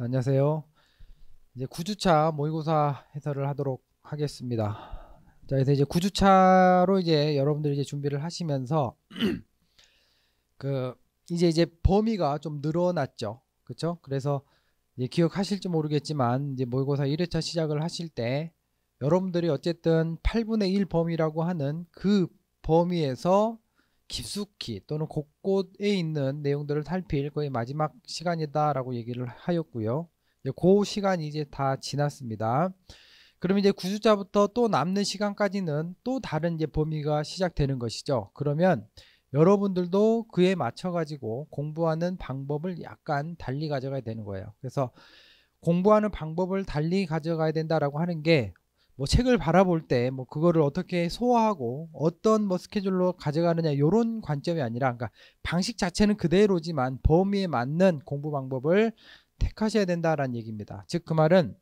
안녕하세요. 이제 9주차 모의고사 해설을 하도록 하겠습니다. 자, 그래서 이제 9주차로 이제 여러분들이 이제 준비를 하시면서 그 이제 이제 범위가 좀 늘어났죠. 그렇죠? 그래서 이제 기억하실지 모르겠지만 이제 모의고사 1회차 시작을 하실 때 여러분들이 어쨌든 8분의 1 범위라고 하는 그 범위에서 깊숙이 또는 곳곳에 있는 내용들을 살필 거의 마지막 시간이다라고 얘기를 하였고요. 이제 그 시간이 이제 다 지났습니다. 그럼 이제 구주자부터 또 남는 시간까지는 또 다른 이제 범위가 시작되는 것이죠. 그러면 여러분들도 그에 맞춰 가지고 공부하는 방법을 약간 달리 가져가야 되는 거예요. 그래서 공부하는 방법을 달리 가져가야 된다라고 하는 게뭐 책을 바라볼 때 뭐 그거를 어떻게 소화하고 어떤 뭐 스케줄로 가져가느냐 이런 관점이 아니라 그러니까 방식 자체는 그대로지만 범위에 맞는 공부 방법을 택하셔야 된다라는 얘기입니다. 즉 그 말은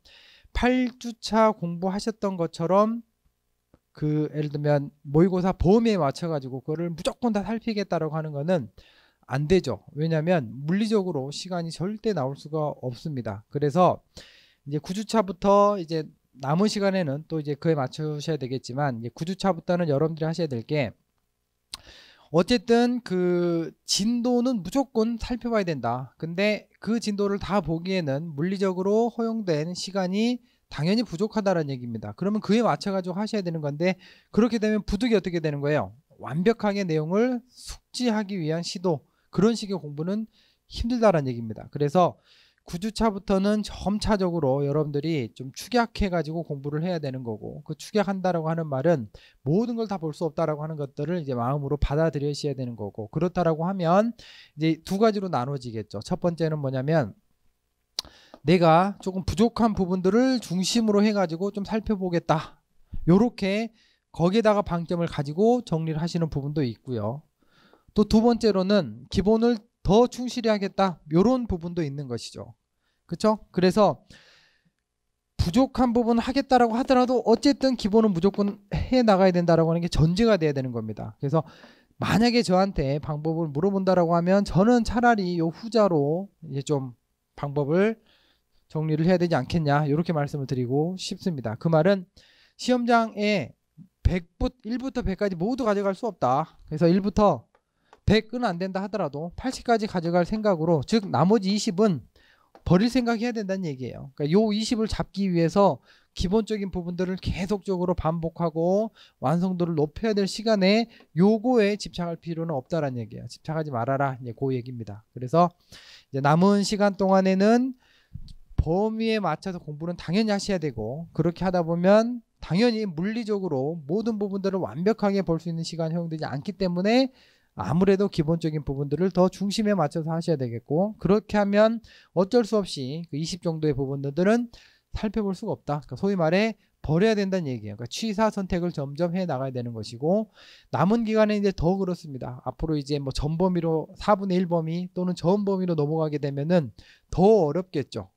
8주차 공부하셨던 것처럼 그 예를 들면 모의고사 범위에 맞춰 가지고 그거를 무조건 다 살피겠다라고 하는 거는 안 되죠. 왜냐하면 물리적으로 시간이 절대 나올 수가 없습니다. 그래서 이제 9주차부터 이제 남은 시간에는 또 이제 그에 맞추셔야 되겠지만 이제 9주차부터는 여러분들이 하셔야 될 게 어쨌든 그 진도는 무조건 살펴봐야 된다. 근데 그 진도를 다 보기에는 물리적으로 허용된 시간이 당연히 부족하다라는 얘기입니다. 그러면 그에 맞춰가지고 하셔야 되는 건데 그렇게 되면 부득이 어떻게 되는 거예요? 완벽하게 내용을 숙지하기 위한 시도 그런 식의 공부는 힘들다라는 얘기입니다. 그래서 9주차부터는 점차적으로 여러분들이 좀 축약해가지고 공부를 해야 되는 거고 그 축약한다라고 하는 말은 모든 걸 다 볼 수 없다라고 하는 것들을 이제 마음으로 받아들여셔야 되는 거고 그렇다라고 하면 이제 두 가지로 나눠지겠죠. 첫 번째는 뭐냐면 내가 조금 부족한 부분들을 중심으로 해가지고 좀 살펴보겠다. 요렇게 거기에다가 방점을 가지고 정리를 하시는 부분도 있고요. 또 두 번째로는 기본을 더 충실히 하겠다. 이런 부분도 있는 것이죠. 그렇죠? 그래서 부족한 부분 하겠다라고 하더라도 어쨌든 기본은 무조건 해 나가야 된다라고 하는 게 전제가 돼야 되는 겁니다. 그래서 만약에 저한테 방법을 물어본다라고 하면 저는 차라리 이 후자로 이제 좀 방법을 정리를 해야 되지 않겠냐 이렇게 말씀을 드리고 싶습니다. 그 말은 시험장에 100부, 1부터 100까지 모두 가져갈 수 없다. 그래서 1부터 100은 안 된다 하더라도 80까지 가져갈 생각으로 즉 나머지 20은 버릴 생각해야 된다는 얘기예요. 그러니까 요 20을 잡기 위해서 기본적인 부분들을 계속적으로 반복하고 완성도를 높여야 될 시간에 요거에 집착할 필요는 없다라는 얘기예요. 집착하지 말아라. 이제 그 얘기입니다. 그래서 이제 남은 시간 동안에는 범위에 맞춰서 공부는 당연히 하셔야 되고 그렇게 하다 보면 당연히 물리적으로 모든 부분들을 완벽하게 볼 수 있는 시간이 허용되지 않기 때문에 아무래도 기본적인 부분들을 더 중심에 맞춰서 하셔야 되겠고 그렇게 하면 어쩔 수 없이 그20 정도의 부분들은 살펴볼 수가 없다. 그러니까 소위 말해 버려야 된다는 얘기예요. 그러니까 취사 선택을 점점 해 나가야 되는 것이고 남은 기간에 이제 더 그렇습니다. 앞으로 이제 뭐 전범위로 4분의 1 범위 또는 전범위로 넘어가게 되면은 더 어렵겠죠.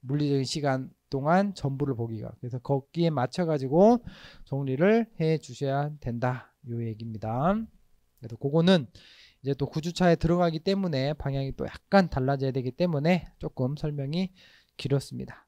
물리적인 시간 동안 전부를 보기가 그래서 거기에 맞춰 가지고 정리를 해 주셔야 된다. 요 얘기입니다. 그래서 그거는 이제 또 9주차에 들어가기 때문에 방향이 또 약간 달라져야 되기 때문에 조금 설명이 길었습니다.